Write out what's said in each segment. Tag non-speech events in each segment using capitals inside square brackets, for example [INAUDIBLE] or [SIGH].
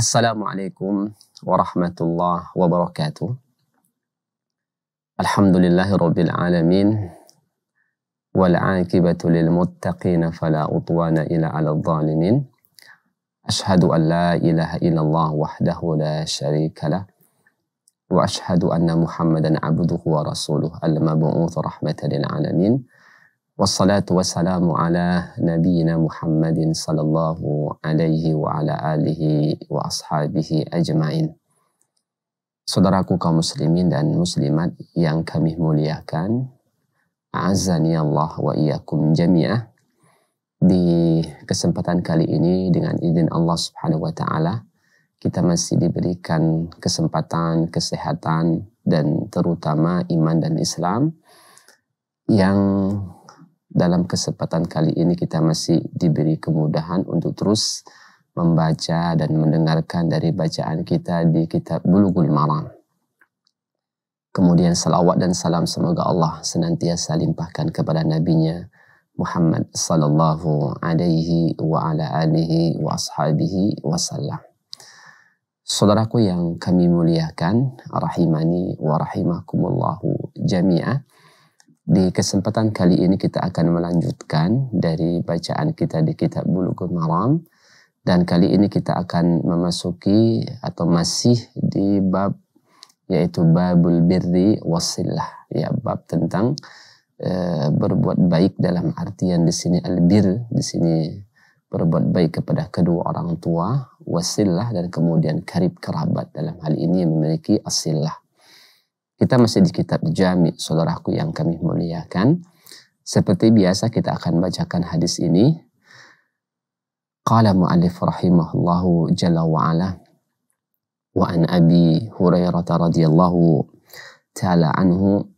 السلام عليكم ورحمة الله وبركاته الحمد لله رب العالمين والعاقبة للمتقين فلا أطوان إلا على الظالمين أشهد أن لا إله إلا الله وحده لا شريك له وأشهد أن محمدا عبده ورسوله المبعوث رحمة للعالمين wassalatu wassalamu ala nabiyyina Muhammadin sallallahu alaihi wa ala alihi wa ashabihi Saudaraku kaum muslimin dan muslimat yang kami muliakan, azani Allah wa iyyakum jami'ah. Di kesempatan kali ini dengan izin Allah Subhanahu wa taala, kita masih diberikan kesempatan, kesehatan dan terutama iman dan Islam yang dalam kesempatan kali ini kita masih diberi kemudahan untuk terus membaca dan mendengarkan dari bacaan kita di kitab Bulughul Maram. Kemudian salawat dan salam semoga Allah senantiasa limpahkan kepada nabinya Muhammad sallallahu alaihi wa ala alihi wa ashabihi wasallam. Saudaraku yang kami muliakan, rahimani wa rahimakumullahu jami'ah. Di kesempatan kali ini kita akan melanjutkan dari bacaan kita di kitab Bulughul Maram dan kali ini kita akan memasuki atau masih di bab yaitu babul birri wasillah ya bab tentang e, berbuat baik dalam artian di sini albir di sini berbuat baik kepada kedua orang tua wasillah dan kemudian karib kerabat dalam hal ini memiliki asilah kita masih di kitab Jami, saudaraku yang kami muliakan. Seperti biasa kita akan bacakan hadis ini. Qala mu'allif rahimahullahu jalla wa'ala wa an Abi Hurairah radhiyallahu ta'ala anhu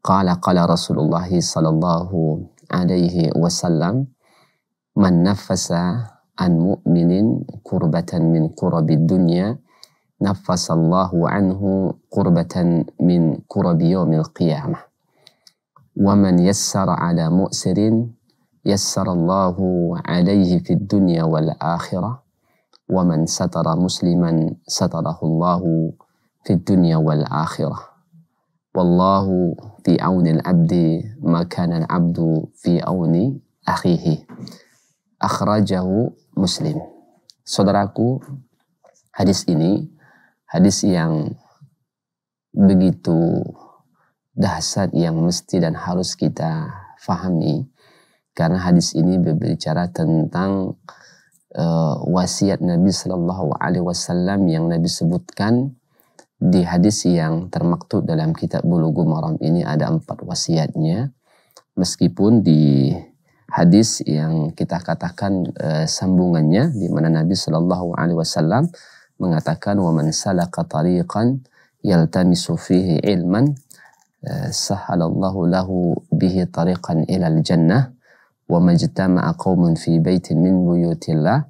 qala qala Rasulullah sallallahu alaihi wasallam man nafasa an mu'minin kurbatan min kurabi dunya نفس الله عنه قربة من كرب يوم القيامة ومن يسر على مؤسر يسر الله عليه في الدنيا والآخرة ومن ستر مسلما ستره الله في الدنيا والآخرة والله في عون العبد ما كان العبد في عون أخيه أخرجه مسلم صدرك حديث ini hadis yang begitu dahsyat yang mesti dan harus kita fahami karena hadis ini berbicara tentang uh, wasiat Nabi Shallallahu Alaihi Wasallam yang Nabi sebutkan di hadis yang termaktub dalam kitab Bulughul Maram ini ada empat wasiatnya meskipun di hadis yang kita katakan uh, sambungannya di mana Nabi Shallallahu Alaihi Wasallam mengatakan waman salaka tariqan yaltamisu fihi ilman sahalallahu lahu bihi tariqan ilal jannah wa majtama'a qaumun fi baitin min buyutillah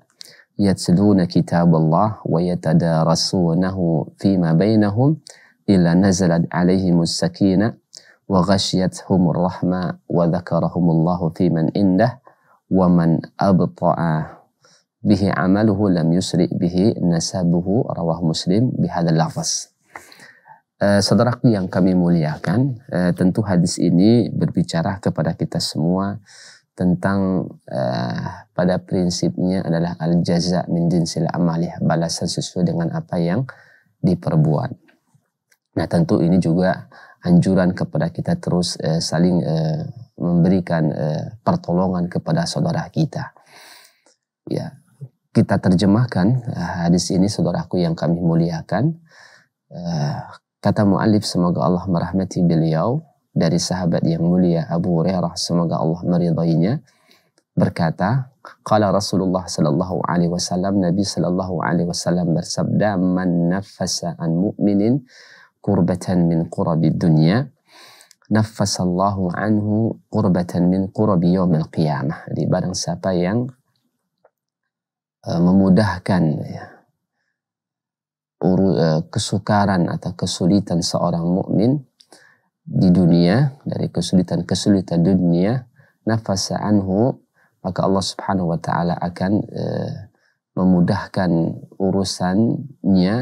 yatluna kitaballah wa yatadarasunahu fima bainahum illa nazalat alaihimus sakinah wa ghashiyatuhumur rahma wa dzakarahumullahu fiman indah wa man abta'a bihi amaluhu lam yusri bihi nasabuhu rawah muslim bihadal lafaz. Eh, yang kami muliakan, eh, tentu hadis ini berbicara kepada kita semua tentang uh, pada prinsipnya adalah al jaza min jinsil amalih balasan sesuai dengan apa yang diperbuat. Nah tentu ini juga anjuran kepada kita terus uh, saling uh, memberikan uh, pertolongan kepada saudara kita. Ya, kita terjemahkan eh, hadis ini saudaraku yang kami muliakan eh, kata mu'alif semoga Allah merahmati beliau dari sahabat yang mulia Abu Hurairah semoga Allah meridainya berkata qala Rasulullah sallallahu alaihi wasallam Nabi sallallahu alaihi wasallam bersabda man nafasa an mu'minin kurbatan min qurabi dunya nafasallahu anhu kurbatan min qurabi yawmil qiyamah di barang siapa yang Eh, memudahkan ya, eh, kesukaran atau kesulitan seorang mukmin di dunia dari kesulitan-kesulitan dunia nafas anhu maka Allah Subhanahu wa taala akan e, memudahkan urusannya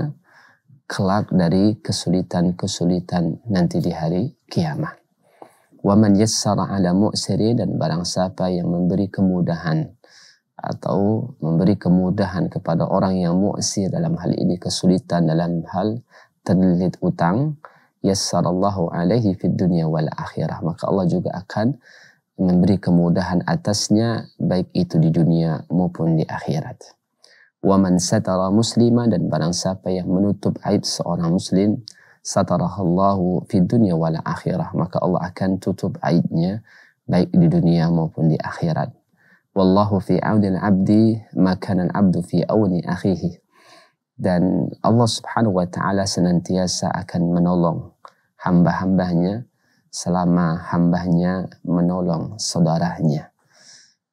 kelak dari kesulitan-kesulitan nanti di hari kiamat. Wa man yassara ala dan barang siapa yang memberi kemudahan atau memberi kemudahan kepada orang yang mu'sir dalam hal ini kesulitan dalam hal terlilit utang yassarallahu alaihi fid dunya wal akhirah maka Allah juga akan memberi kemudahan atasnya baik itu di dunia maupun di akhirat wa man satara muslima dan barang siapa yang menutup aib seorang muslim satarahallahu fid dunya wal akhirah maka Allah akan tutup aibnya baik di dunia maupun di akhirat Wallahu fi audil abdi makanan abdu fi auni akhihi. Dan Allah subhanahu wa ta'ala senantiasa akan menolong hamba-hambanya selama hambanya menolong saudaranya.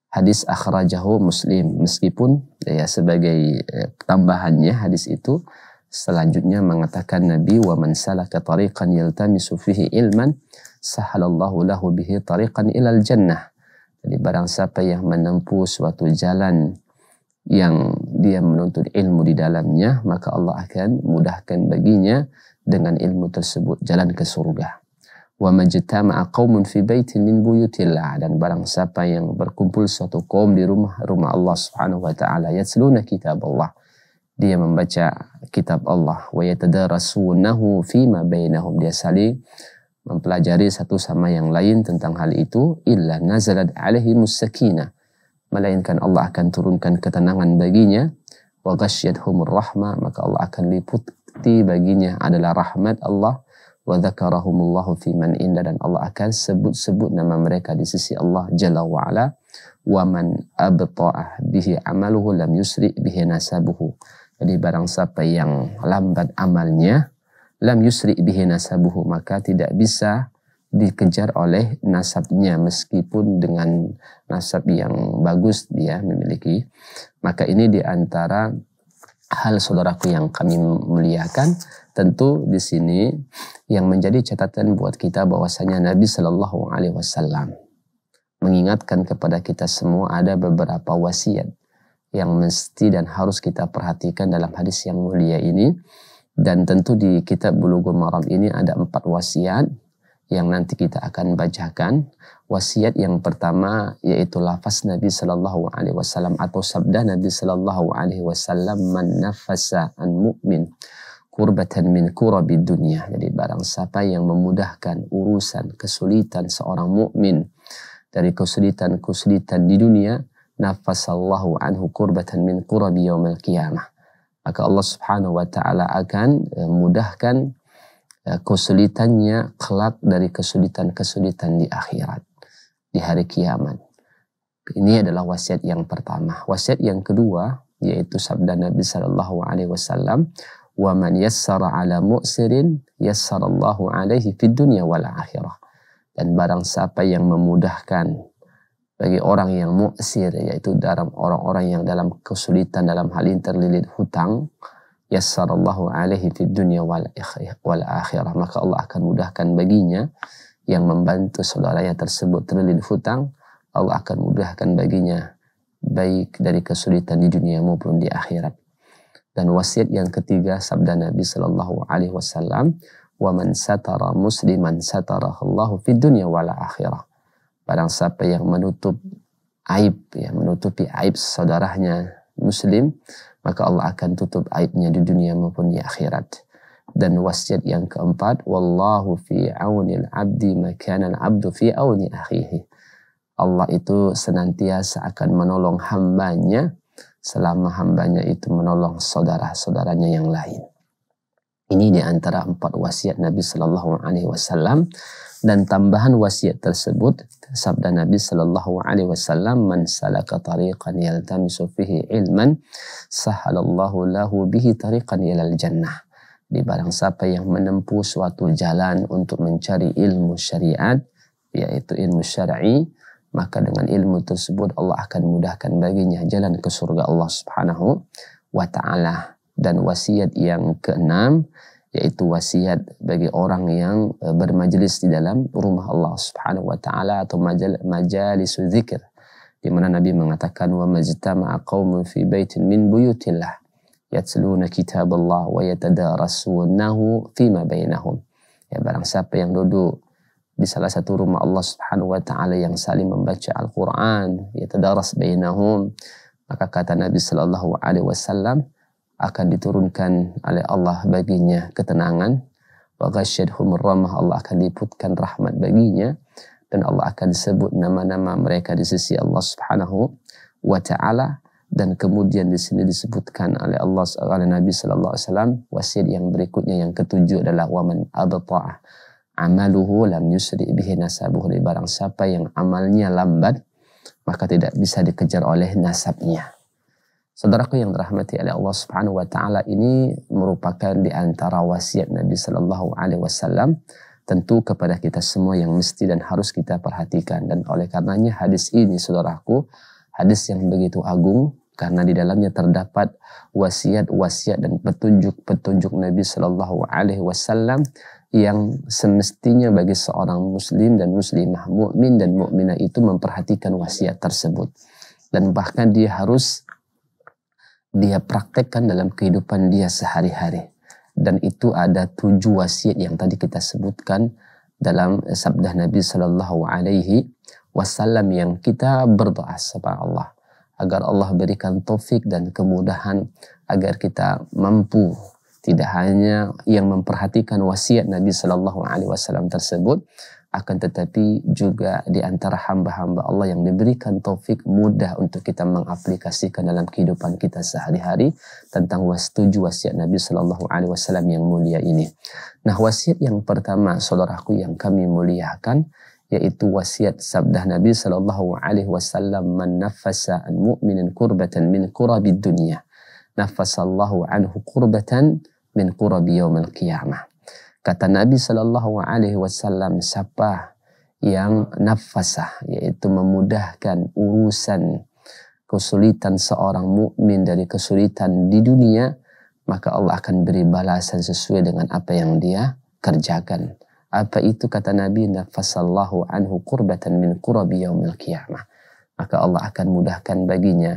Hadis akhrajahu muslim meskipun ya sebagai eh, tambahannya hadis itu selanjutnya mengatakan Nabi wa man salaka tariqan yaltamisu fihi ilman sahalallahu lahu bihi tariqan ilal jannah jadi barang siapa yang menempuh suatu jalan yang dia menuntut ilmu di dalamnya, maka Allah akan mudahkan baginya dengan ilmu tersebut jalan ke surga. Wa majtama'a qaumun fi baitin min buyutillah dan barang siapa yang berkumpul suatu kaum di rumah rumah Allah Subhanahu wa taala yatsluna kitab Allah. Dia membaca kitab Allah wa yatadarasunahu fima bainahum dia saling mempelajari satu sama yang lain tentang hal itu illa nazalat alaihi musakina melainkan Allah akan turunkan ketenangan baginya wa ghasyyathumur rahma maka Allah akan liputi baginya adalah rahmat Allah wa dzakarahumullahu fi man inda dan Allah akan sebut-sebut nama mereka di sisi Allah jalla wa ala wa man abta'ah bihi amaluhu lam yusri bihi nasabuhu jadi barang siapa yang lambat amalnya lam yusri bihi nasabuhu maka tidak bisa dikejar oleh nasabnya meskipun dengan nasab yang bagus dia memiliki maka ini diantara hal saudaraku yang kami muliakan tentu di sini yang menjadi catatan buat kita bahwasanya Nabi Shallallahu Alaihi Wasallam mengingatkan kepada kita semua ada beberapa wasiat yang mesti dan harus kita perhatikan dalam hadis yang mulia ini dan tentu di kitab Bulughul Maram ini ada empat wasiat yang nanti kita akan bacakan. Wasiat yang pertama yaitu lafaz Nabi Shallallahu Alaihi Wasallam atau sabda Nabi Shallallahu Alaihi Wasallam man nafasa an mu'min kurbatan min kurabi dunia. Jadi barang siapa yang memudahkan urusan kesulitan seorang mukmin dari kesulitan-kesulitan di dunia, nafasallahu anhu kurbatan min kurabi yaumil qiyamah maka Allah Subhanahu wa taala akan eh, mudahkan eh, kesulitannya kelak dari kesulitan-kesulitan di akhirat di hari kiamat. Ini adalah wasiat yang pertama. Wasiat yang kedua yaitu sabda Nabi Shallallahu Alaihi Wasallam, "Wa man yassara ala mu'sirin yassarallahu alaihi fid dunya wal akhirah." Dan barang siapa yang memudahkan bagi orang yang mu'sir yaitu dalam orang-orang yang dalam kesulitan dalam hal ini terlilit hutang yassarallahu alaihi fid dunya wal, wal akhirah maka Allah akan mudahkan baginya yang membantu saudaranya tersebut terlilit hutang Allah akan mudahkan baginya baik dari kesulitan di dunia maupun di akhirat dan wasiat yang ketiga sabda Nabi sallallahu alaihi wasallam wa man satara musliman satarahallahu fid dunya wal akhirah Barang siapa yang menutup aib, ya, menutupi aib saudaranya muslim, maka Allah akan tutup aibnya di dunia maupun di akhirat. Dan wasiat yang keempat, Wallahu fi aunil abdi makanan abdu fi auni akhihi. Allah itu senantiasa akan menolong hambanya selama hambanya itu menolong saudara-saudaranya yang lain. Ini di antara empat wasiat Nabi Shallallahu Alaihi Wasallam dan tambahan wasiat tersebut sabda Nabi Shallallahu Alaihi Wasallam man salaka tariqan yaltamisu fihi ilman sahalallahu lahu bihi tariqan ilal jannah di barang siapa yang menempuh suatu jalan untuk mencari ilmu syariat yaitu ilmu syar'i maka dengan ilmu tersebut Allah akan mudahkan baginya jalan ke surga Allah Subhanahu wa taala dan wasiat yang keenam yaitu wasiat bagi orang yang eh, bermajelis di dalam rumah Allah Subhanahu wa taala atau majal, majalis zikir di mana Nabi mengatakan wa majtama'a qaumun fi baitin min buyutillah yatsluna kitaballah wa yatadarasunahu fima bainahum ya barang siapa yang duduk di salah satu rumah Allah Subhanahu wa taala yang saling membaca Al-Qur'an yatadaras bainahum maka kata Nabi sallallahu alaihi wasallam akan diturunkan oleh Allah baginya ketenangan. Wa Allah akan liputkan rahmat baginya dan Allah akan sebut nama-nama mereka di sisi Allah Subhanahu wa taala dan kemudian di sini disebutkan oleh Allah oleh Nabi sallallahu alaihi wasallam wasiat yang berikutnya yang ketujuh adalah waman abta'ah amaluhu lam yusri bihi nasabuhu barang siapa yang amalnya lambat maka tidak bisa dikejar oleh nasabnya Saudaraku yang dirahmati oleh Allah Subhanahu wa taala ini merupakan di antara wasiat Nabi sallallahu alaihi wasallam tentu kepada kita semua yang mesti dan harus kita perhatikan dan oleh karenanya hadis ini saudaraku hadis yang begitu agung karena di dalamnya terdapat wasiat-wasiat dan petunjuk-petunjuk Nabi Shallallahu alaihi wasallam yang semestinya bagi seorang muslim dan muslimah mukmin dan mukminah itu memperhatikan wasiat tersebut dan bahkan dia harus dia praktekkan dalam kehidupan dia sehari-hari. Dan itu ada tujuh wasiat yang tadi kita sebutkan dalam eh, sabda Nabi Shallallahu Alaihi Wasallam yang kita berdoa kepada Allah agar Allah berikan taufik dan kemudahan agar kita mampu tidak hanya yang memperhatikan wasiat Nabi Shallallahu Alaihi Wasallam tersebut, akan tetapi juga di antara hamba-hamba Allah yang diberikan taufik mudah untuk kita mengaplikasikan dalam kehidupan kita sehari-hari tentang wasiat wasiat Nabi Shallallahu Alaihi Wasallam yang mulia ini. Nah wasiat yang pertama saudaraku yang kami muliakan yaitu wasiat sabda Nabi Shallallahu Alaihi Wasallam man an mu'minin kurbatan min kurabid dunya nafasallahu anhu kurbatan min kurabi al qiyamah Kata Nabi Shallallahu Alaihi Wasallam, siapa yang nafasah, yaitu memudahkan urusan kesulitan seorang mukmin dari kesulitan di dunia, maka Allah akan beri balasan sesuai dengan apa yang dia kerjakan. Apa itu kata Nabi nafasallahu anhu qurbatan min qurabi yaumil qiyamah. Maka Allah akan mudahkan baginya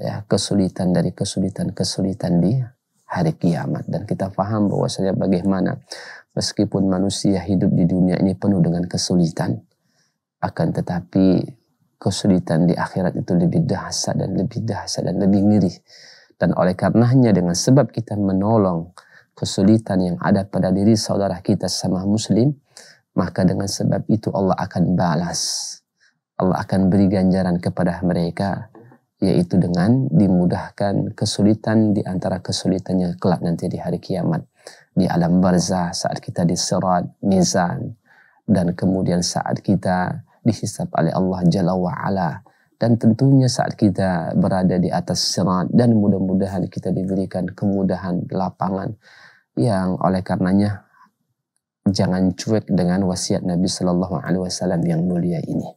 ya, kesulitan dari kesulitan-kesulitan dia hari kiamat dan kita paham bahwasanya bagaimana meskipun manusia hidup di dunia ini penuh dengan kesulitan akan tetapi kesulitan di akhirat itu lebih dahsyat dan lebih dahsyat dan lebih ngeri dan oleh karenanya dengan sebab kita menolong kesulitan yang ada pada diri saudara kita sama muslim maka dengan sebab itu Allah akan balas Allah akan beri ganjaran kepada mereka yaitu dengan dimudahkan kesulitan di antara kesulitannya kelak nanti di hari kiamat di alam barzah saat kita diserat sirat mizan dan kemudian saat kita dihisab oleh Allah Jalla wa ala dan tentunya saat kita berada di atas serat dan mudah-mudahan kita diberikan kemudahan lapangan yang oleh karenanya jangan cuek dengan wasiat Nabi Shallallahu Alaihi Wasallam yang mulia ini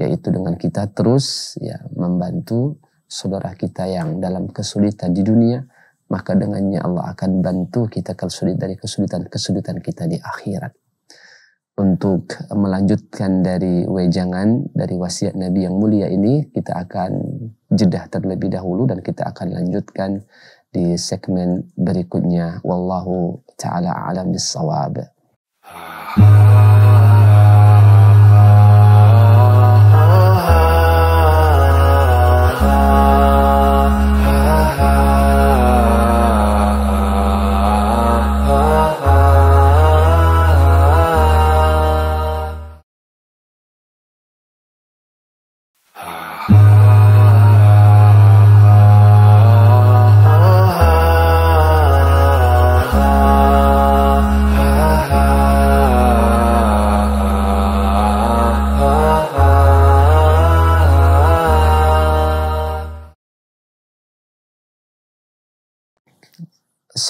yaitu dengan kita terus ya membantu saudara kita yang dalam kesulitan di dunia maka dengannya Allah akan bantu kita kesulitan dari kesulitan-kesulitan kita di akhirat untuk melanjutkan dari wejangan dari wasiat Nabi yang mulia ini kita akan jedah terlebih dahulu dan kita akan lanjutkan di segmen berikutnya wallahu taala alam bisawab. Ah.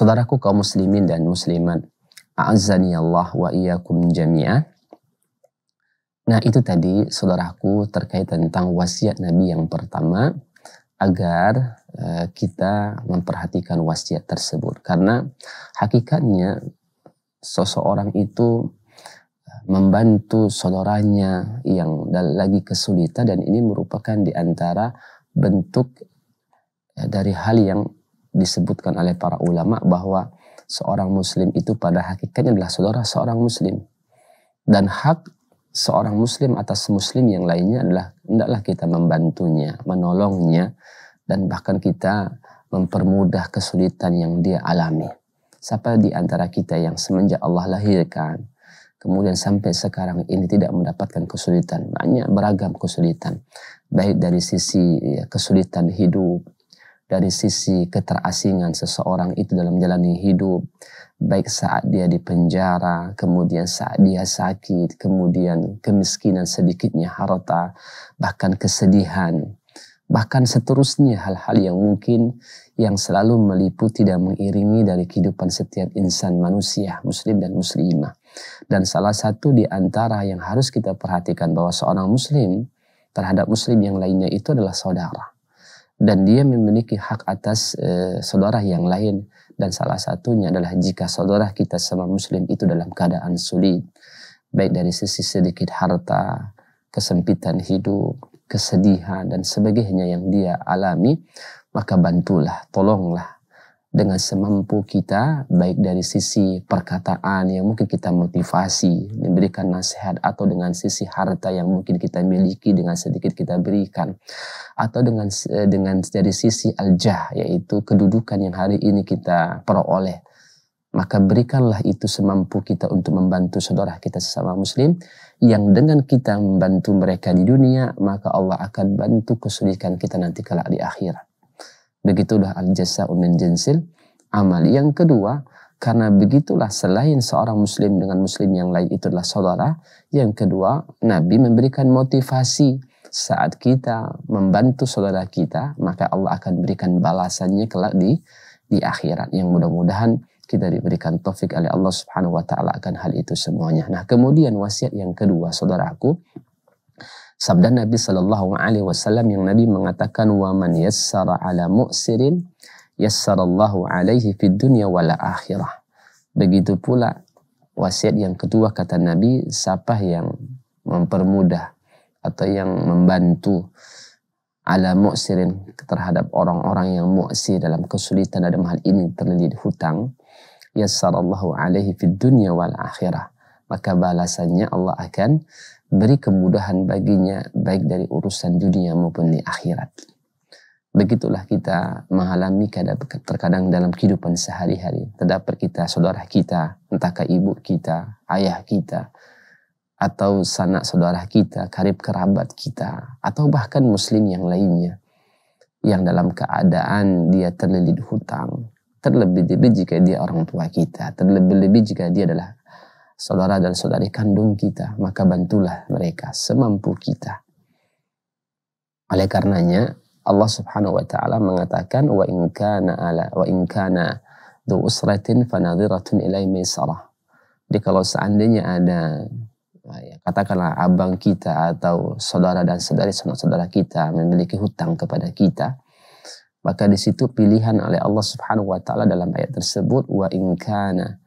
Saudaraku kaum muslimin dan muslimat, a'azzani Allah wa iyyakum jami'a. Nah, itu tadi saudaraku terkait tentang wasiat Nabi yang pertama agar eh, kita memperhatikan wasiat tersebut karena hakikatnya seseorang itu eh, membantu saudaranya yang lagi kesulitan dan ini merupakan di antara bentuk eh, dari hal yang disebutkan oleh para ulama bahwa seorang muslim itu pada hakikatnya adalah saudara seorang muslim. Dan hak seorang muslim atas muslim yang lainnya adalah hendaklah kita membantunya, menolongnya dan bahkan kita mempermudah kesulitan yang dia alami. Siapa di antara kita yang semenjak Allah lahirkan kemudian sampai sekarang ini tidak mendapatkan kesulitan, banyak beragam kesulitan, baik dari sisi ya, kesulitan hidup, dari sisi keterasingan seseorang itu dalam menjalani hidup, baik saat dia di penjara, kemudian saat dia sakit, kemudian kemiskinan sedikitnya harta, bahkan kesedihan, bahkan seterusnya hal-hal yang mungkin yang selalu meliputi dan mengiringi dari kehidupan setiap insan manusia, muslim dan muslimah. Dan salah satu di antara yang harus kita perhatikan bahwa seorang muslim terhadap muslim yang lainnya itu adalah saudara dan dia memiliki hak atas e, saudara yang lain dan salah satunya adalah jika saudara kita sama muslim itu dalam keadaan sulit baik dari sisi sedikit harta, kesempitan hidup, kesedihan dan sebagainya yang dia alami maka bantulah, tolonglah dengan semampu kita baik dari sisi perkataan yang mungkin kita motivasi, memberikan nasihat atau dengan sisi harta yang mungkin kita miliki dengan sedikit kita berikan atau dengan eh, dengan dari sisi aljah yaitu kedudukan yang hari ini kita peroleh maka berikanlah itu semampu kita untuk membantu saudara kita sesama muslim yang dengan kita membantu mereka di dunia maka Allah akan bantu kesulitan kita nanti kelak di akhirat Begitulah al jasa min jinsil amal. Yang kedua, karena begitulah selain seorang muslim dengan muslim yang lain itu adalah saudara. Yang kedua, Nabi memberikan motivasi saat kita membantu saudara kita, maka Allah akan berikan balasannya kelak di di akhirat. Yang mudah-mudahan kita diberikan taufik oleh Allah Subhanahu wa taala akan hal itu semuanya. Nah, kemudian wasiat yang kedua saudaraku, Sabda Nabi Shallallahu Alaihi Wasallam yang Nabi mengatakan man yassara ala mu'sirin Allahu alaihi fid dunya wal akhirah. Begitu pula wasiat yang kedua kata Nabi siapa yang mempermudah atau yang membantu ala mu'sirin terhadap orang-orang yang mu'sir dalam kesulitan dalam hal ini terlilit hutang Allahu alaihi fid dunya wal akhirah maka balasannya Allah akan beri kemudahan baginya baik dari urusan dunia maupun di akhirat. Begitulah kita mengalami terkadang dalam kehidupan sehari-hari. Terdapat kita, saudara kita, entahkah ibu kita, ayah kita, atau sanak saudara kita, karib kerabat kita, atau bahkan muslim yang lainnya. Yang dalam keadaan dia terlilit hutang. Terlebih-lebih jika dia orang tua kita. Terlebih-lebih jika dia adalah saudara dan saudari kandung kita, maka bantulah mereka semampu kita. Oleh karenanya Allah Subhanahu wa taala mengatakan wa in kana ala wa in kana dhu usratin fanadhiratun ilai maisarah. Jadi kalau seandainya ada ah, ya, katakanlah abang kita atau saudara dan saudari saudara kita memiliki hutang kepada kita, maka di situ pilihan oleh Allah Subhanahu wa taala dalam ayat tersebut wa in kana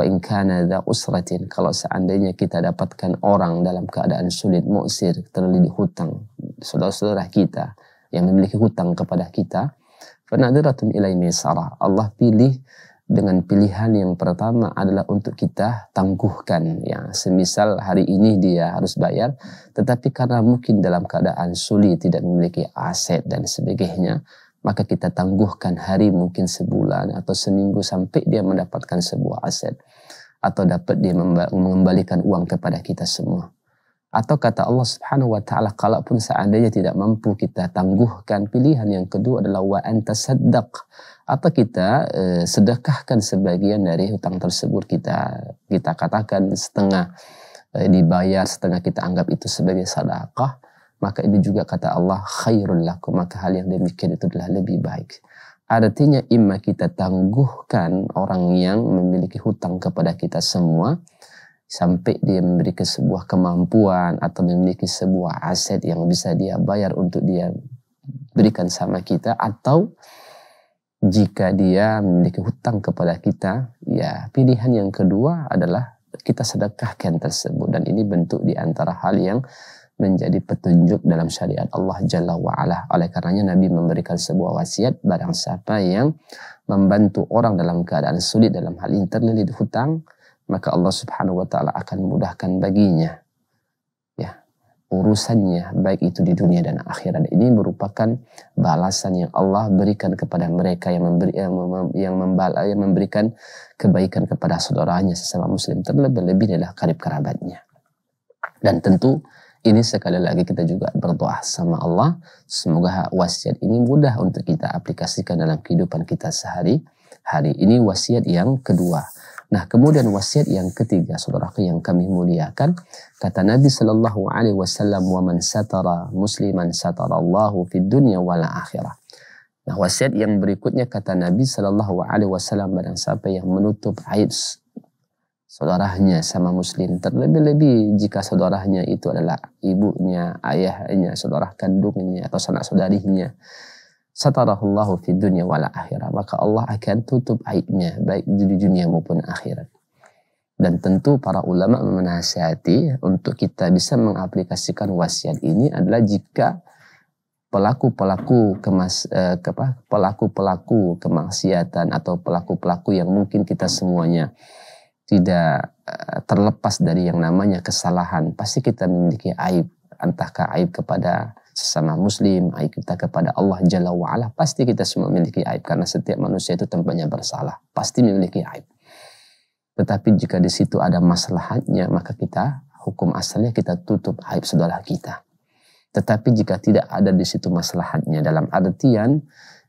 Wa in kana usratin kalau seandainya kita dapatkan orang dalam keadaan sulit mu'sir terlilit hutang saudara-saudara kita yang memiliki hutang kepada kita fanadiratun ilai misara Allah pilih dengan pilihan yang pertama adalah untuk kita tangguhkan ya semisal hari ini dia harus bayar tetapi karena mungkin dalam keadaan sulit tidak memiliki aset dan sebagainya maka kita tangguhkan hari mungkin sebulan atau seminggu sampai dia mendapatkan sebuah aset atau dapat dia mengembalikan uang kepada kita semua. Atau kata Allah Subhanahu wa taala kalaupun seandainya tidak mampu kita tangguhkan pilihan yang kedua adalah wa anta saddaq atau kita e, sedekahkan sebagian dari hutang tersebut kita kita katakan setengah e, dibayar setengah kita anggap itu sebagai sedekah maka ini juga kata Allah khairul lakum maka hal yang demikian itu adalah lebih baik artinya imma kita tangguhkan orang yang memiliki hutang kepada kita semua sampai dia memiliki sebuah kemampuan atau memiliki sebuah aset yang bisa dia bayar untuk dia berikan sama kita atau jika dia memiliki hutang kepada kita ya pilihan yang kedua adalah kita sedekahkan tersebut dan ini bentuk di antara hal yang menjadi petunjuk dalam syariat Allah Jalla wa'ala. Oleh karenanya Nabi memberikan sebuah wasiat barang siapa yang membantu orang dalam keadaan sulit dalam hal ini terlilit hutang, maka Allah Subhanahu wa taala akan memudahkan baginya ya urusannya baik itu di dunia dan akhirat ini merupakan balasan yang Allah berikan kepada mereka yang memberi yang, mem, yang, membala, yang memberikan kebaikan kepada saudaranya sesama muslim terlebih-lebih adalah karib kerabatnya dan tentu ini sekali lagi kita juga berdoa sama Allah. Semoga wasiat ini mudah untuk kita aplikasikan dalam kehidupan kita sehari. Hari ini wasiat yang kedua. Nah, kemudian wasiat yang ketiga, saudara-saudara yang kami muliakan, kata Nabi Shallallahu Alaihi Wasallam, "Wa man satara musliman satara Allahu fid dunya wal akhirah." Nah, wasiat yang berikutnya kata Nabi Shallallahu Alaihi Wasallam, barang yang menutup aib saudaranya sama muslim terlebih-lebih jika saudaranya itu adalah ibunya, ayahnya, saudara kandungnya atau sanak saudarinya. Satarahullahu fid dunya wal akhirah, maka Allah akan tutup aibnya baik di dunia maupun akhirat. Dan tentu para ulama menasihati untuk kita bisa mengaplikasikan wasiat ini adalah jika pelaku-pelaku kemas eh, pelaku-pelaku kemaksiatan atau pelaku-pelaku yang mungkin kita semuanya tidak eh, terlepas dari yang namanya kesalahan. Pasti kita memiliki aib. Entahkah aib kepada sesama muslim, aib kita kepada Allah Jalla wa'ala. Pasti kita semua memiliki aib. Karena setiap manusia itu tempatnya bersalah. Pasti memiliki aib. Tetapi jika di situ ada masalahnya, maka kita hukum asalnya kita tutup aib saudara kita. Tetapi jika tidak ada di situ masalahnya dalam artian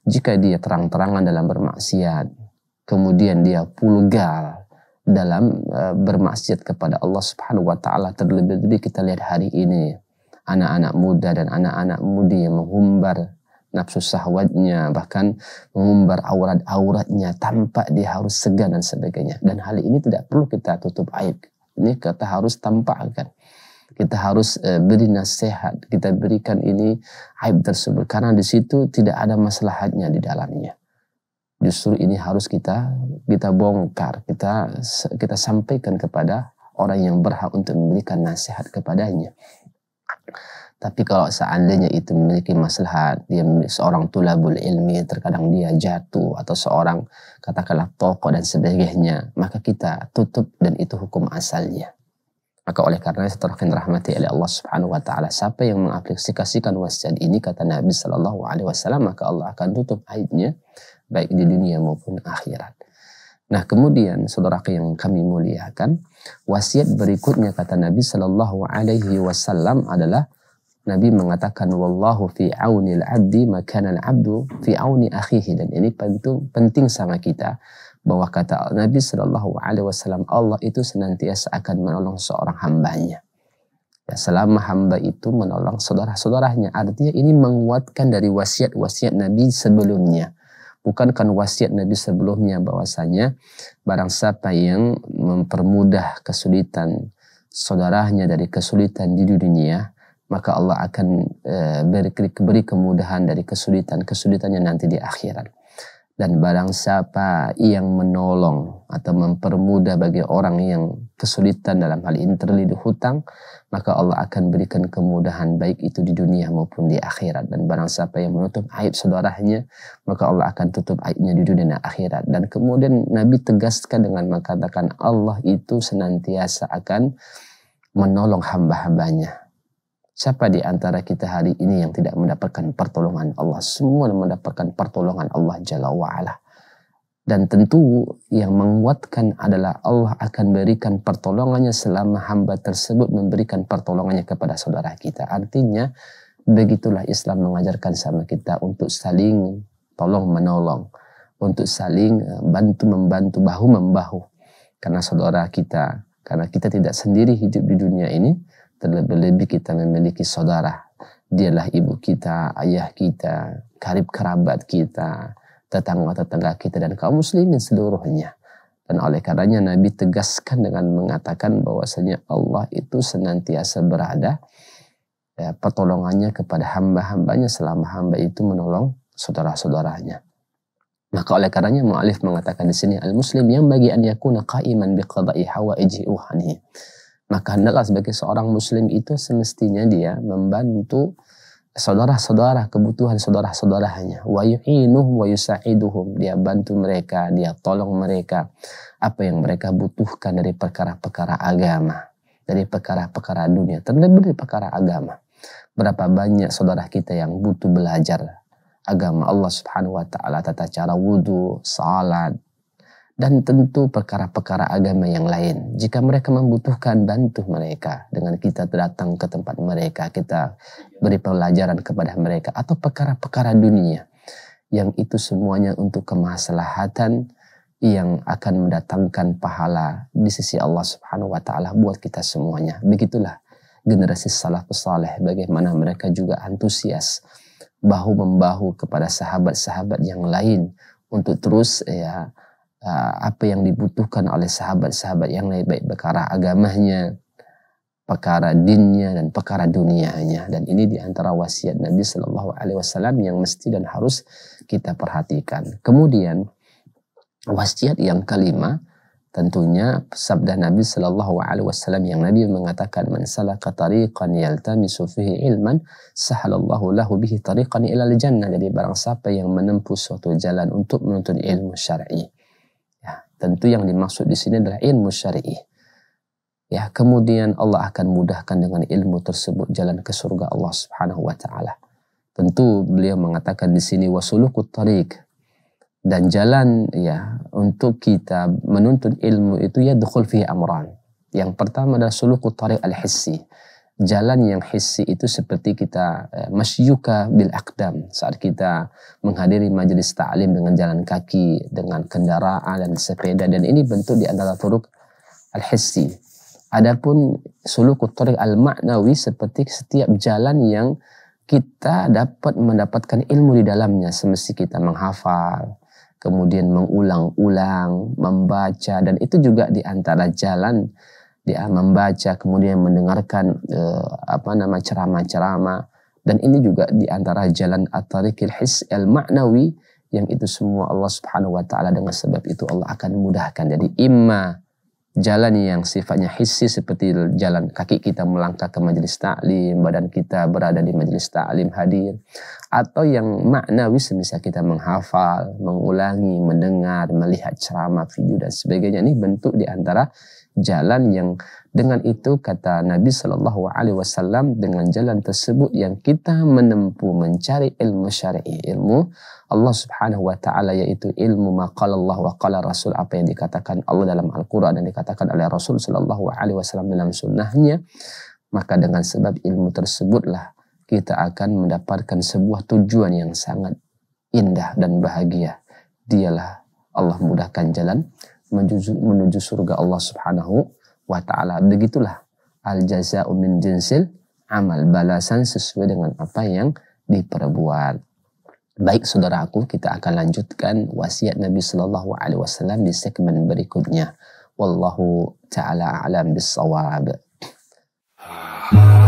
jika dia terang-terangan dalam bermaksiat, kemudian dia pulgal, dalam uh, bermaksiat kepada Allah Subhanahu wa taala terlebih-lebih kita lihat hari ini anak-anak muda dan anak-anak mudi yang menghumbar nafsu sahwatnya bahkan mengumbar aurat-auratnya tanpa dia harus segan dan sebagainya dan hal ini tidak perlu kita tutup aib ini kata harus tampakkan kita harus e, beri nasihat kita berikan ini aib tersebut karena di situ tidak ada maslahatnya di dalamnya justru ini harus kita kita bongkar, kita kita sampaikan kepada orang yang berhak untuk memberikan nasihat kepadanya. Tapi kalau seandainya itu memiliki masalah dia seorang tulabul ilmi, terkadang dia jatuh atau seorang katakanlah tokoh dan sebagainya, maka kita tutup dan itu hukum asalnya. Maka oleh karena itu terakhir rahmati oleh Allah Subhanahu wa taala siapa yang mengaplikasikan wasiat ini kata Nabi Shallallahu alaihi wasallam maka Allah akan tutup aibnya baik di dunia maupun akhirat. Nah, kemudian saudara yang kami muliakan, wasiat berikutnya kata Nabi Shallallahu alaihi wasallam adalah Nabi mengatakan wallahu fi aunil abdi makanan abdu fi auni akhihi dan ini penting penting sama kita bahwa kata Nabi Shallallahu Alaihi Wasallam Allah itu senantiasa akan menolong seorang hambanya. Ya, selama hamba itu menolong saudara-saudaranya, artinya ini menguatkan dari wasiat-wasiat Nabi sebelumnya bukankan wasiat Nabi sebelumnya bahwasanya barang siapa yang mempermudah kesulitan saudaranya dari kesulitan di dunia, maka Allah akan eh, beri, beri kemudahan dari kesulitan-kesulitannya nanti di akhirat dan barang siapa yang menolong atau mempermudah bagi orang yang kesulitan dalam hal ini di hutang maka Allah akan berikan kemudahan baik itu di dunia maupun di akhirat dan barang siapa yang menutup aib saudaranya maka Allah akan tutup aibnya di dunia dan akhirat dan kemudian Nabi tegaskan dengan mengatakan Allah itu senantiasa akan menolong hamba-hambanya Siapa di antara kita hari ini yang tidak mendapatkan pertolongan Allah? Semua mendapatkan pertolongan Allah Jalla wa'ala. Dan tentu yang menguatkan adalah Allah akan berikan pertolongannya selama hamba tersebut memberikan pertolongannya kepada saudara kita. Artinya begitulah Islam mengajarkan sama kita untuk saling tolong menolong. Untuk saling eh, bantu membantu, bahu membahu. Karena saudara kita, karena kita tidak sendiri hidup di dunia ini, terlebih-lebih kita memiliki saudara. Dialah ibu kita, ayah kita, karib kerabat kita, tetangga-tetangga kita dan kaum muslimin seluruhnya. Dan oleh karenanya Nabi tegaskan dengan mengatakan bahwasanya Allah itu senantiasa berada ya, pertolongannya kepada hamba-hambanya selama hamba itu menolong saudara-saudaranya. Maka oleh karenanya mu'alif mengatakan di sini al-muslim yang bagi an yakuna qaiman biqada'i hawa ijihuhani. Maka hendaklah sebagai seorang muslim itu semestinya dia membantu saudara-saudara, kebutuhan saudara-saudaranya. Wa yu'inuhum wa yusa'iduhum. Dia bantu mereka, dia tolong mereka. Apa yang mereka butuhkan dari perkara-perkara agama. Dari perkara-perkara dunia, terlebih dari perkara agama. Berapa banyak saudara kita yang butuh belajar agama Allah subhanahu wa ta'ala. Tata cara wudu salat, dan tentu perkara-perkara agama yang lain. Jika mereka membutuhkan, bantu mereka dengan kita datang ke tempat mereka, kita beri pelajaran kepada mereka, atau perkara-perkara dunia yang itu semuanya untuk kemaslahatan yang akan mendatangkan pahala di sisi Allah Subhanahu wa taala buat kita semuanya. Begitulah generasi salafus saleh bagaimana mereka juga antusias bahu membahu kepada sahabat-sahabat yang lain untuk terus ya Ah, apa yang dibutuhkan oleh sahabat-sahabat yang lain baik perkara agamanya, perkara dinnya dan perkara dunianya dan ini diantara wasiat Nabi Shallallahu Alaihi Wasallam yang mesti dan harus kita perhatikan. Kemudian wasiat yang kelima tentunya sabda Nabi Shallallahu Alaihi Wasallam yang Nabi mengatakan man salaka tariqan yaltamisu fihi ilman sahalallahu lahu bihi tariqan ilal jannah jadi barang siapa yang menempuh suatu jalan untuk menuntut ilmu syar'i Tentu yang dimaksud di sini adalah ilmu syar'i. Ya, kemudian Allah akan mudahkan dengan ilmu tersebut jalan ke surga Allah Subhanahu wa taala. Tentu beliau mengatakan di sini wasulukut tariq dan jalan ya untuk kita menuntut ilmu itu ya dukhul fi amran. Yang pertama adalah sulukut tariq al-hissi jalan yang hissi itu seperti kita eh, masyuka bil akdam saat kita menghadiri majelis ta'lim dengan jalan kaki, dengan kendaraan dan sepeda dan ini bentuk di antara turuk al-hissi. Adapun suluk turuk al maknawi seperti setiap jalan yang kita dapat mendapatkan ilmu di dalamnya semesti kita menghafal, kemudian mengulang-ulang, membaca dan itu juga di antara jalan ya membaca kemudian mendengarkan uh, apa nama ceramah-ceramah dan ini juga di antara jalan at-tariqil his al maknawi yang itu semua Allah Subhanahu wa taala dengan sebab itu Allah akan mudahkan. Jadi imma jalan yang sifatnya hissi seperti jalan kaki kita melangkah ke majelis taklim, badan kita berada di majelis taklim hadir, atau yang maknawi semisal kita menghafal, mengulangi, mendengar, melihat ceramah, video dan sebagainya. Ini bentuk di antara jalan yang dengan itu kata Nabi Shallallahu Alaihi Wasallam dengan jalan tersebut yang kita menempuh mencari ilmu syar'i ilmu Allah Subhanahu Wa Taala yaitu ilmu maqal Allah wa qala Rasul apa yang dikatakan Allah dalam Al-Quran dan dikatakan oleh Rasul Shallallahu Alaihi Wasallam dalam sunnahnya maka dengan sebab ilmu tersebutlah kita akan mendapatkan sebuah tujuan yang sangat indah dan bahagia dialah Allah mudahkan jalan menuju, menuju surga Allah Subhanahu wa taala. Begitulah al jazaa'u min jinsil amal, balasan sesuai dengan apa yang diperbuat. Baik saudaraku, kita akan lanjutkan wasiat Nabi Shallallahu alaihi wasallam di segmen berikutnya. Wallahu taala alam bisawab. Ah.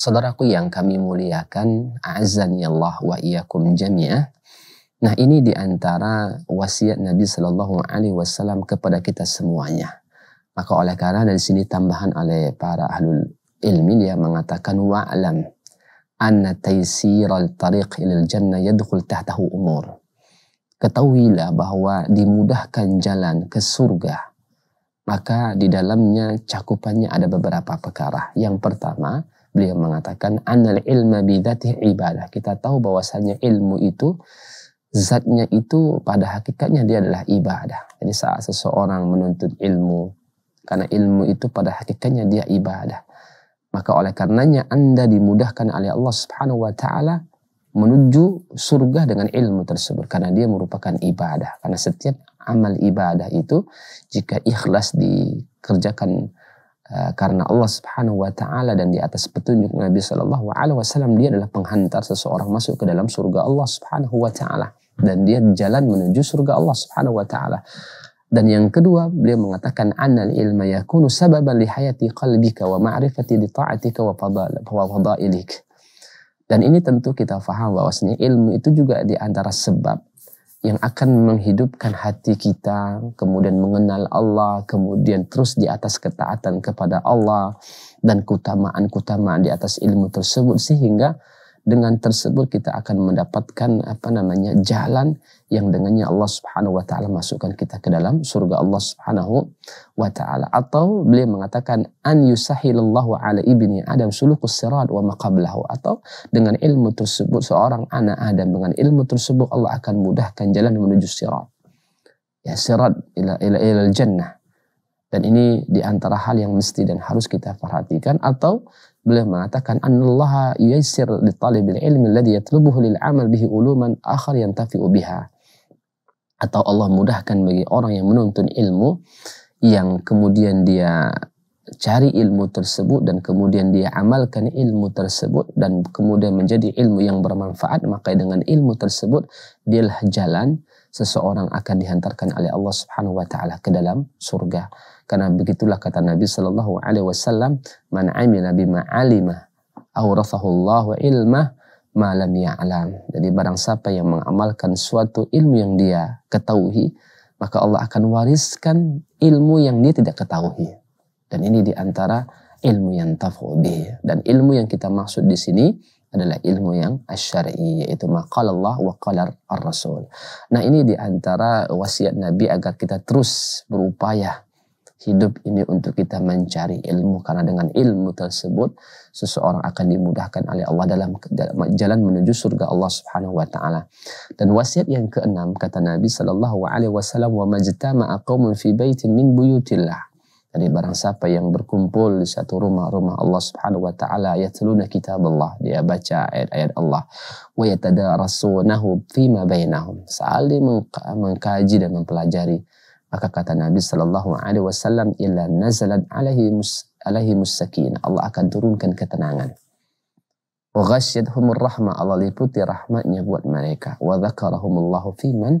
Saudaraku yang kami muliakan, azani Allah wa iyyakum jami'ah. Nah, ini diantara wasiat Nabi Shallallahu alaihi wasallam kepada kita semuanya. Maka oleh karena dari sini tambahan oleh para ahlul ilmi dia mengatakan wa'lam anna al tariq ilal jannah yadhuul tahtahu umur. Ketahuilah bahwa dimudahkan jalan ke surga maka di dalamnya cakupannya ada beberapa perkara. Yang pertama, Beliau mengatakan anal ilma bidatih ibadah. Kita tahu bahwasanya ilmu itu zatnya itu pada hakikatnya dia adalah ibadah. Jadi saat seseorang menuntut ilmu karena ilmu itu pada hakikatnya dia ibadah. Maka oleh karenanya Anda dimudahkan oleh Allah Subhanahu wa taala menuju surga dengan ilmu tersebut karena dia merupakan ibadah. Karena setiap amal ibadah itu jika ikhlas dikerjakan Eh, karena Allah Subhanahu wa taala dan di atas petunjuk Nabi Shallallahu alaihi wasallam dia adalah penghantar seseorang masuk ke dalam surga Allah Subhanahu wa taala dan dia jalan menuju surga Allah Subhanahu wa taala. Dan yang kedua, beliau mengatakan anal ilma yakunu sababan li hayati qalbika wa ma'rifati li ta'atika wa fadailik. Dan ini tentu kita faham bahwasanya ilmu itu juga di antara sebab yang akan menghidupkan hati kita, kemudian mengenal Allah, kemudian terus di atas ketaatan kepada Allah dan keutamaan-keutamaan di atas ilmu tersebut sehingga dengan tersebut kita akan mendapatkan apa namanya jalan yang dengannya Allah Subhanahu wa taala masukkan kita ke dalam surga Allah Subhanahu wa taala atau beliau mengatakan an yusahilallahu ala ibni adam sulukus sirat wa maqablahu atau dengan ilmu tersebut seorang anak Adam dengan ilmu tersebut Allah akan mudahkan jalan menuju sirat ya sirat ila ila, ila jannah dan ini diantara hal yang mesti dan harus kita perhatikan atau beliau mengatakan Allah yaisir li talibil ilmi alladhi yatlubuhu lil amal bihi uluman akhar yantafi'u biha atau Allah mudahkan bagi orang yang menuntun ilmu yang kemudian dia cari ilmu tersebut dan kemudian dia amalkan ilmu tersebut dan kemudian menjadi ilmu yang bermanfaat maka dengan ilmu tersebut dialah jalan seseorang akan dihantarkan oleh Allah Subhanahu wa taala ke dalam surga karena begitulah kata Nabi Shallallahu Alaihi Wasallam, man amila bima alimah, wa ilmah, malam ya'lam. Jadi barang siapa yang mengamalkan suatu ilmu yang dia ketahui, maka Allah akan wariskan ilmu yang dia tidak ketahui. Dan ini diantara ilmu yang tafubi. Dan ilmu yang kita maksud di sini adalah ilmu yang asyari yaitu maqal Allah wa qalar ar-rasul. Nah ini diantara wasiat Nabi agar kita terus berupaya hidup ini untuk kita mencari ilmu karena dengan ilmu tersebut seseorang akan dimudahkan oleh Allah dalam jalan menuju surga Allah Subhanahu wa taala. Dan wasiat yang keenam kata Nabi sallallahu alaihi wasallam wa majtama'a qaumun fi baitin min buyutillah. Jadi barang siapa yang berkumpul di satu rumah-rumah Allah Subhanahu wa taala yatluna kitab Allah, dia baca ayat-ayat Allah, wa yatadarasunahu ma bainahum. Saling mengkaji dan mempelajari maka kata Nabi Shallallahu Alaihi Wasallam, "Illa nazalat alaihi mus, alaihi musakin." Allah akan turunkan ketenangan. Waghasyadhumur rahma Allah liputi rahmatnya buat mereka. Wa dzakarahumullahu fiman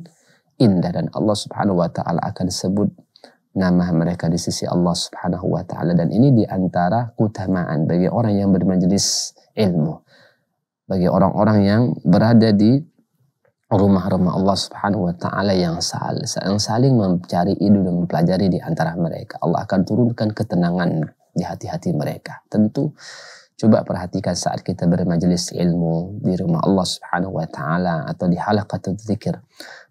indah dan Allah Subhanahu wa taala akan sebut nama mereka di sisi Allah Subhanahu wa taala dan ini di antara keutamaan bagi orang yang bermajelis ilmu. Bagi orang-orang yang berada di rumah-rumah Allah Subhanahu wa taala yang saling, saling mencari ilmu dan mempelajari di antara mereka. Allah akan turunkan ketenangan di hati-hati mereka. Tentu coba perhatikan saat kita bermajelis ilmu di rumah Allah Subhanahu wa taala atau di halaqatul zikir,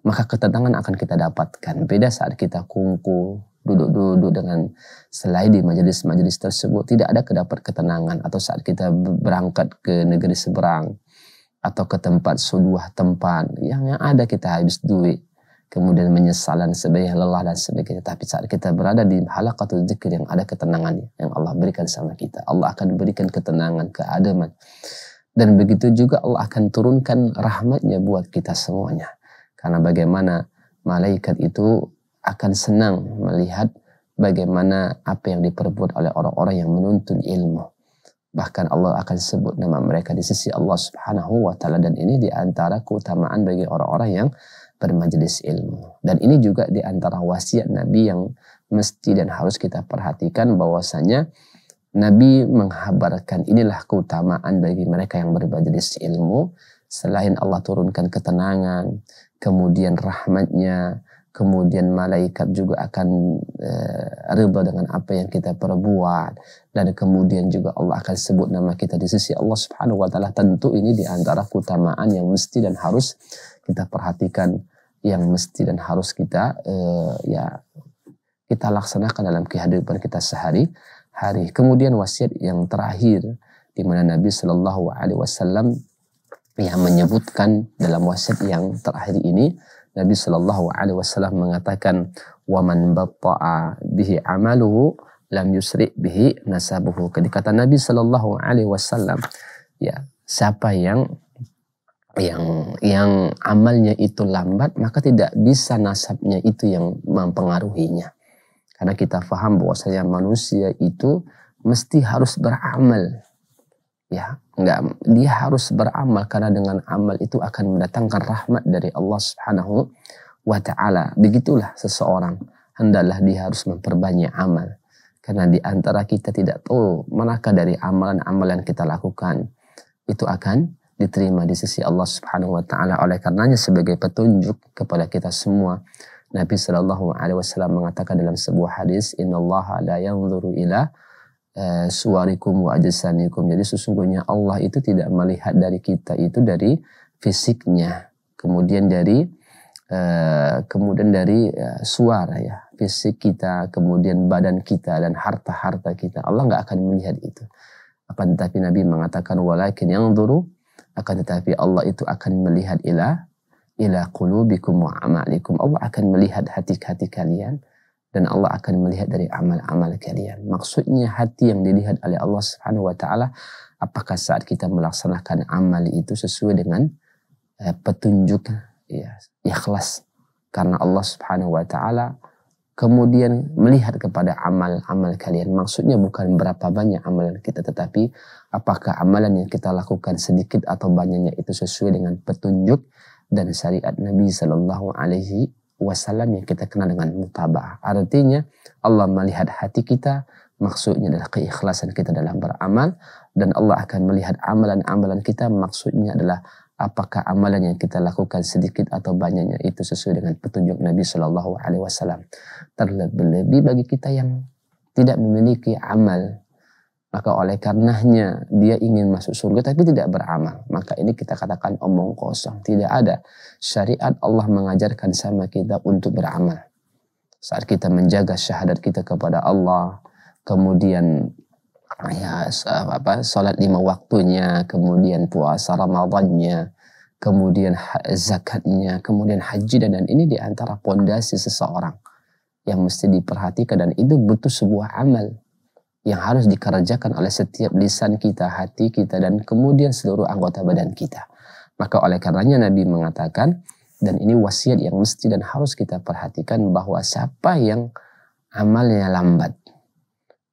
maka ketenangan akan kita dapatkan. Beda saat kita kumpul duduk-duduk dengan selain di majelis-majelis tersebut tidak ada kedapat ketenangan atau saat kita berangkat ke negeri seberang atau ke tempat sebuah tempat yang, yang ada kita habis duit kemudian menyesal dan sebaya lelah dan sebagainya tapi saat kita berada di halaqatul zikir yang ada ketenangannya yang Allah berikan sama kita Allah akan berikan ketenangan keadaman dan begitu juga Allah akan turunkan rahmatnya buat kita semuanya karena bagaimana malaikat itu akan senang melihat bagaimana apa yang diperbuat oleh orang-orang yang menuntun ilmu Bahkan Allah akan sebut nama mereka di sisi Allah Subhanahu wa taala dan ini di antara keutamaan bagi orang-orang yang bermajelis ilmu. Dan ini juga di antara wasiat Nabi yang mesti dan harus kita perhatikan bahwasanya Nabi menghabarkan inilah keutamaan bagi mereka yang bermajelis ilmu selain Allah turunkan ketenangan, kemudian rahmatnya, kemudian malaikat juga akan e, dengan apa yang kita perbuat, dan kemudian juga Allah akan sebut nama kita di sisi Allah Subhanahu wa taala. Tentu ini di antara keutamaan yang mesti dan harus kita perhatikan, yang mesti dan harus kita uh, ya kita laksanakan dalam kehidupan kita sehari-hari. Kemudian wasiat yang terakhir di mana Nabi Shallallahu alaihi wasallam yang menyebutkan dalam wasiat yang terakhir ini Nabi Shallallahu alaihi wasallam mengatakan waman batta'a bihi amaluhu lam yusri bihi nasabuhu. Kata Nabi Shallallahu Alaihi Wasallam, ya siapa yang yang yang amalnya itu lambat maka tidak bisa nasabnya itu yang mempengaruhinya karena kita faham bahwa bahwasanya manusia itu mesti harus beramal ya nggak dia harus beramal karena dengan amal itu akan mendatangkan rahmat dari Allah Subhanahu wa taala begitulah seseorang hendaklah dia harus memperbanyak amal karena di antara kita tidak tahu manakah dari amalan-amalan kita lakukan itu akan diterima di sisi Allah Subhanahu wa taala. Oleh karenanya sebagai petunjuk kepada kita semua, Nabi Shallallahu alaihi wasallam mengatakan dalam sebuah hadis, "Innallaha la yanzuru ila eh, suwarikum wa ajsamikum." Jadi sesungguhnya Allah itu tidak melihat dari kita itu dari fisiknya, kemudian dari eh, kemudian dari eh, suara ya, fisik kita, kemudian badan kita dan harta-harta kita. Allah nggak akan melihat itu. Akan tetapi Nabi mengatakan walakin yang dulu akan tetapi Allah itu akan melihat ilah ila qulubikum wa amalikum. Allah akan melihat hati-hati kalian dan Allah akan melihat dari amal-amal kalian. Maksudnya hati yang dilihat oleh Allah Subhanahu wa taala apakah saat kita melaksanakan amal itu sesuai dengan eh, petunjuk ya ikhlas karena Allah Subhanahu wa taala kemudian melihat kepada amal-amal kalian. Maksudnya bukan berapa banyak amalan kita, tetapi apakah amalan yang kita lakukan sedikit atau banyaknya itu sesuai dengan petunjuk dan syariat Nabi Shallallahu Alaihi Wasallam yang kita kenal dengan mutabah. Artinya Allah melihat hati kita, maksudnya adalah keikhlasan kita dalam beramal dan Allah akan melihat amalan-amalan kita, maksudnya adalah apakah amalan yang kita lakukan sedikit atau banyaknya itu sesuai dengan petunjuk Nabi Shallallahu Alaihi Wasallam. Terlebih-lebih bagi kita yang tidak memiliki amal, maka oleh karenanya dia ingin masuk surga tapi tidak beramal. Maka ini kita katakan omong kosong, tidak ada. Syariat Allah mengajarkan sama kita untuk beramal. Saat kita menjaga syahadat kita kepada Allah, kemudian ya apa salat lima waktunya, kemudian puasa Ramadannya, kemudian zakatnya, kemudian haji dan ini diantara pondasi seseorang yang mesti diperhatikan dan itu butuh sebuah amal yang harus dikerjakan oleh setiap lisan kita, hati kita dan kemudian seluruh anggota badan kita. Maka oleh karenanya Nabi mengatakan dan ini wasiat yang mesti dan harus kita perhatikan bahwa siapa yang amalnya lambat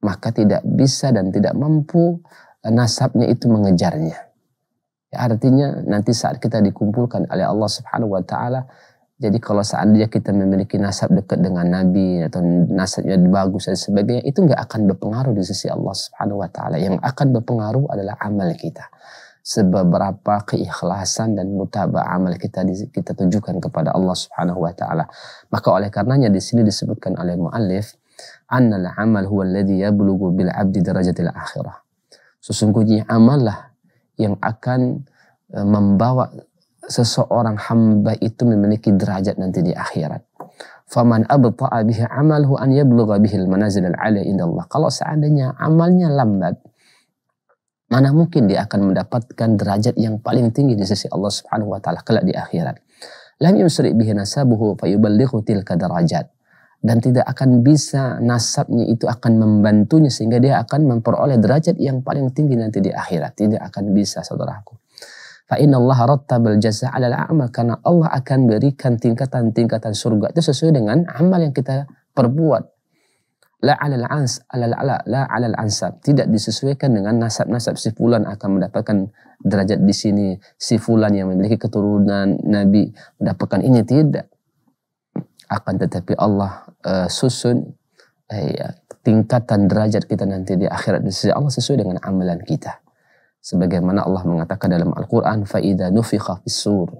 maka tidak bisa dan tidak mampu eh, nasabnya itu mengejarnya. Ya, artinya nanti saat kita dikumpulkan oleh Allah Subhanahu wa taala jadi kalau seandainya kita memiliki nasab dekat dengan Nabi atau nasabnya bagus dan sebagainya, itu nggak akan berpengaruh di sisi Allah Subhanahu Wa Taala. Yang akan berpengaruh adalah amal kita. Seberapa keikhlasan dan mutaba amal kita kita tunjukkan kepada Allah Subhanahu Wa Taala. Maka oleh karenanya di sini disebutkan oleh muallif annal amal huwa alladhi yablughu bil abdi darajatil akhirah. Sesungguhnya amallah yang akan eh, membawa seseorang hamba itu memiliki derajat nanti di akhirat. Faman abta'a bihi amalhu an yablugha bihi al-manazil al-'ala indallah. Kalau seandainya amalnya lambat, mana mungkin dia akan mendapatkan derajat yang paling tinggi di sisi Allah Subhanahu wa taala kelak di akhirat. Lam yusri bihi nasabuhu fayuballighu tilka darajat dan tidak akan bisa nasabnya itu akan membantunya sehingga dia akan memperoleh derajat yang paling tinggi nanti di akhirat tidak akan bisa saudaraku fa innallaha rattabal jazaa 'alal a'mal karena Allah akan berikan tingkatan-tingkatan surga itu sesuai dengan amal yang kita perbuat la 'alal ans 'alal ala la 'alal ansab tidak disesuaikan dengan nasab-nasab si fulan akan mendapatkan derajat di sini si fulan yang memiliki keturunan nabi mendapatkan ini tidak akan tetapi Allah uh, susun uh, ya, tingkatan derajat kita nanti di akhirat di sisi Allah sesuai dengan amalan kita. Sebagaimana Allah mengatakan dalam Al-Quran, faida nufikha fis sur.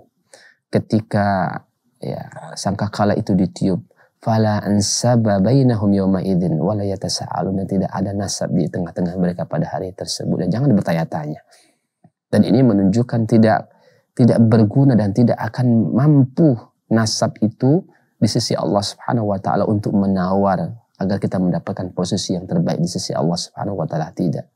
Ketika ya, sangkakala itu ditiup, fala ansaba bainahum yawma idzin wala yatasaalun tidak ada nasab di tengah-tengah mereka pada hari tersebut dan jangan bertanya-tanya. Dan ini menunjukkan tidak tidak berguna dan tidak akan mampu nasab itu di sisi Allah Subhanahu wa taala untuk menawar agar kita mendapatkan posisi yang terbaik di sisi Allah Subhanahu wa taala tidak.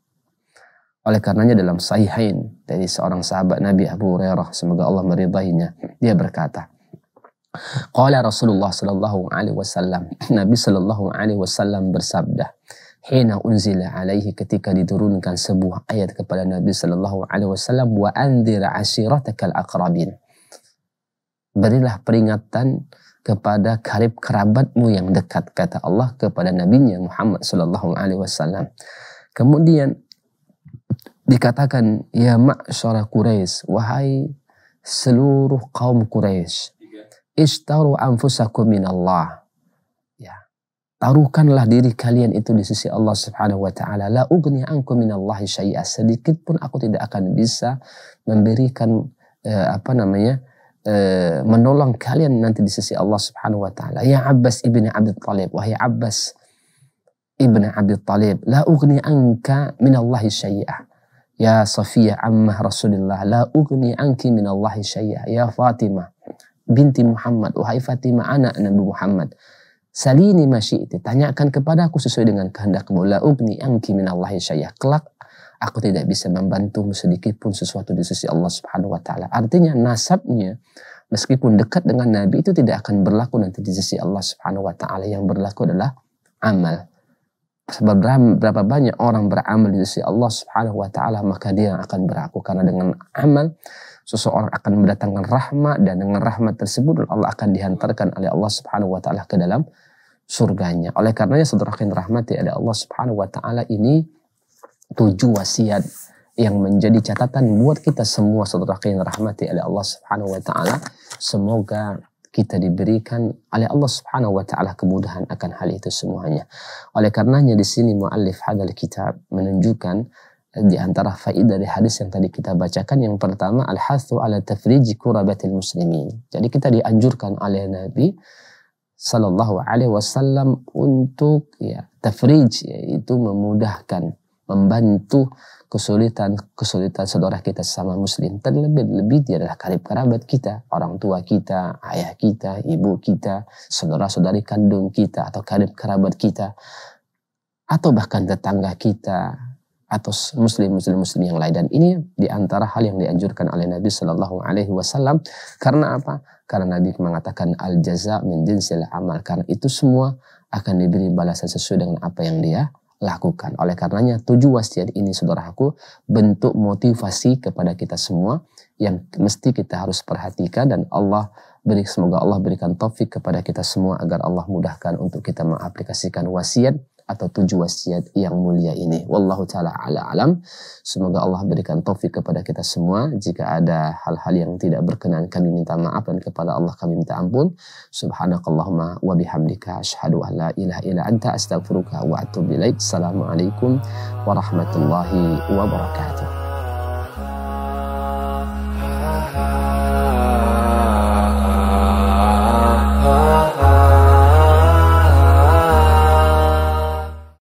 Oleh karenanya dalam sahihain dari seorang sahabat Nabi Abu Hurairah semoga Allah meridainya dia berkata Qala Rasulullah sallallahu alaihi wasallam [CLEARS THROAT] Nabi sallallahu alaihi wasallam bersabda hina unzila alaihi ketika diturunkan sebuah ayat kepada Nabi sallallahu alaihi wasallam wa anzir ashiratakal aqrabin berilah peringatan kepada karib kerabatmu yang dekat kata Allah kepada nabinya Muhammad sallallahu alaihi wasallam. Kemudian dikatakan ya ma'syara Quraisy wahai seluruh kaum Quraisy istaru anfusakum Allah ya taruhkanlah diri kalian itu di sisi Allah Subhanahu wa taala la ugni ankum Allah syai'a sedikit pun aku tidak akan bisa memberikan eh, apa namanya Eh, menolong kalian nanti di sisi Allah Subhanahu wa taala. Ya Abbas ibn Abdul Thalib, wahai Abbas ibn Abdul Thalib, la ughni anka min Allah syai'a. Ya Safiyah ammah Rasulullah, la ughni anki min Allah syai'a. Ya Fatimah binti Muhammad, wahai Fatimah anak Nabi Muhammad. Salini masyi'ti, tanyakan kepadaku sesuai dengan kehendakmu. La ughni anki min Allah syai'a. Kelak aku tidak bisa membantumu sedikit pun sesuatu di sisi Allah Subhanahu wa taala. Artinya nasabnya meskipun dekat dengan nabi itu tidak akan berlaku nanti di sisi Allah Subhanahu wa taala yang berlaku adalah amal. Berapa banyak orang beramal di sisi Allah Subhanahu wa taala maka dia akan berlaku karena dengan amal seseorang akan mendatangkan rahmat dan dengan rahmat tersebut Allah akan dihantarkan oleh Allah Subhanahu wa taala ke dalam surganya. Oleh karenanya saudara rahmati ada Allah Subhanahu wa taala ini tujuh wasiat yang menjadi catatan buat kita semua saudara yang rahmati oleh Allah Subhanahu wa taala. Semoga kita diberikan oleh Allah Subhanahu wa taala kemudahan akan hal itu semuanya. Oleh karenanya di sini muallif hadal kitab menunjukkan eh, di antara faedah dari hadis yang tadi kita bacakan yang pertama al-hathu ala tafriji kurabatil muslimin. Jadi kita dianjurkan oleh Nabi sallallahu alaihi wasallam untuk ya tafrij yaitu memudahkan membantu kesulitan-kesulitan saudara kita sesama muslim. Terlebih-lebih dia adalah karib kerabat kita, orang tua kita, ayah kita, ibu kita, saudara-saudari kandung kita, atau karib kerabat kita, atau bahkan tetangga kita, atau muslim-muslim muslim yang lain. Dan ini diantara hal yang dianjurkan oleh Nabi Shallallahu Alaihi Wasallam. Karena apa? Karena Nabi mengatakan al jaza min jinsil amal. Karena itu semua akan diberi balasan sesuai dengan apa yang dia lakukan. Oleh karenanya tujuh wasiat ini saudaraku bentuk motivasi kepada kita semua yang mesti kita harus perhatikan dan Allah beri semoga Allah berikan taufik kepada kita semua agar Allah mudahkan untuk kita mengaplikasikan wasiat atau tujuh wasiat yang mulia ini. Wallahu taala ala alam. Semoga Allah berikan taufik kepada kita semua. Jika ada hal-hal yang tidak berkenan kami minta maaf dan kepada Allah kami minta ampun. Subhanakallahumma wa bihamdika asyhadu an la ilaha illa anta astaghfiruka wa atubu ilaik. Assalamualaikum warahmatullahi wabarakatuh.